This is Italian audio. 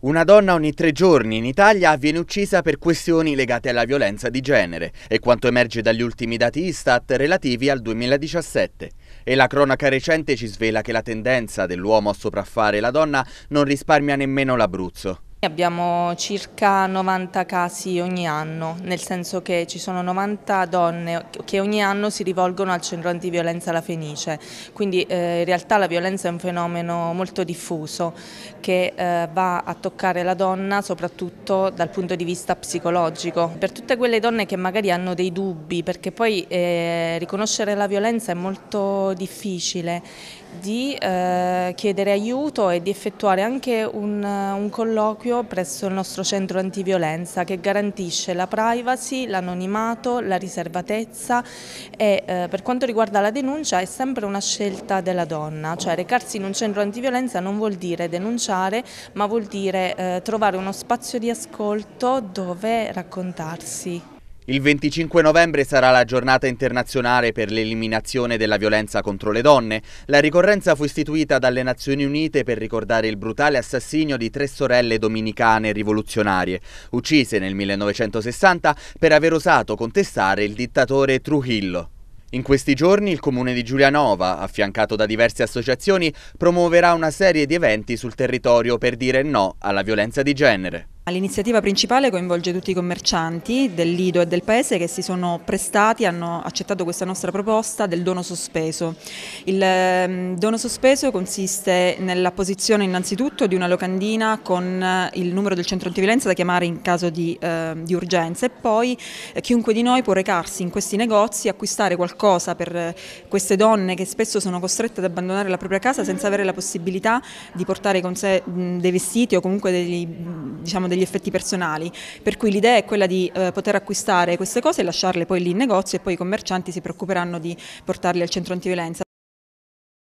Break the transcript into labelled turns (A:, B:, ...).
A: Una donna ogni tre giorni in Italia viene uccisa per questioni legate alla violenza di genere, e quanto emerge dagli ultimi dati Istat relativi al 2017. E la cronaca recente ci svela che la tendenza dell'uomo a sopraffare la donna non risparmia nemmeno l'Abruzzo.
B: Abbiamo circa 90 casi ogni anno, nel senso che ci sono 90 donne che ogni anno si rivolgono al centro antiviolenza La Fenice, quindi eh, in realtà la violenza è un fenomeno molto diffuso che eh, va a toccare la donna soprattutto dal punto di vista psicologico. Per tutte quelle donne che magari hanno dei dubbi, perché poi eh, riconoscere la violenza è molto difficile, di eh, chiedere aiuto e di effettuare anche un, un colloquio proprio presso il nostro centro antiviolenza che garantisce la privacy, l'anonimato, la riservatezza e eh, per quanto riguarda la denuncia è sempre una scelta della donna, cioè recarsi in un centro antiviolenza non vuol dire denunciare ma vuol dire eh, trovare uno spazio di ascolto dove raccontarsi.
A: Il 25 novembre sarà la giornata internazionale per l'eliminazione della violenza contro le donne. La ricorrenza fu istituita dalle Nazioni Unite per ricordare il brutale assassinio di tre sorelle dominicane rivoluzionarie, uccise nel 1960 per aver osato contestare il dittatore Trujillo. In questi giorni il comune di Giulianova, affiancato da diverse associazioni, promuoverà una serie di eventi sul territorio per dire no alla violenza di genere.
C: L'iniziativa principale coinvolge tutti i commercianti del Lido e del Paese che si sono prestati, hanno accettato questa nostra proposta del dono sospeso. Il ehm, dono sospeso consiste nella posizione innanzitutto di una locandina con eh, il numero del centro antiviolenza da chiamare in caso di, eh, di urgenza e poi eh, chiunque di noi può recarsi in questi negozi, acquistare qualcosa per eh, queste donne che spesso sono costrette ad abbandonare la propria casa senza avere la possibilità di portare con sé mh, dei vestiti o comunque degli, diciamo, degli degli effetti personali, per cui l'idea è quella di eh, poter acquistare queste cose e lasciarle poi lì in negozio e poi i commercianti si preoccuperanno di portarle al centro antiviolenza.